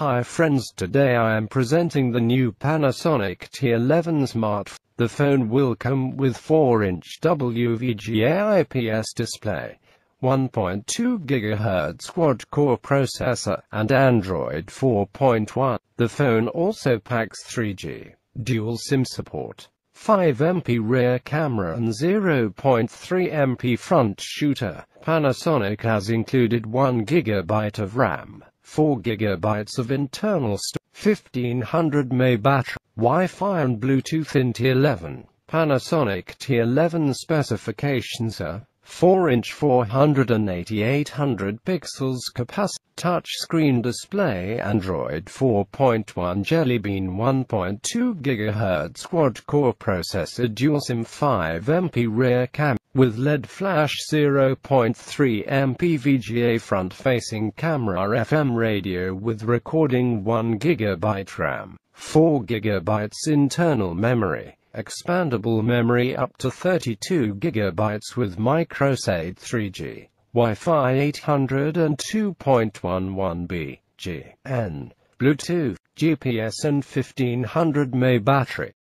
Hi friends today I am presenting the new Panasonic T11 smartphone. The phone will come with 4-inch WVGA IPS display, 1.2 GHz quad-core processor, and Android 4.1. The phone also packs 3G, dual SIM support, 5MP rear camera and 0.3MP front shooter. Panasonic has included 1GB of RAM. 4 GB of internal storage, 1500 mAh battery, Wi-Fi and Bluetooth t 11 Panasonic T11 specifications are 4-inch 48800 pixels capacity touchscreen display Android 4.1 Jelly Bean 1.2 GHz quad-core processor dual SIM 5 MP rear cam with LED flash 0.3 MP VGA front-facing camera FM radio with recording 1 GB RAM, 4 GB internal memory expandable memory up to 32 GB with microSATA 3G, Wi-Fi 802.11b, GN, Bluetooth, GPS and 1500 mAh battery.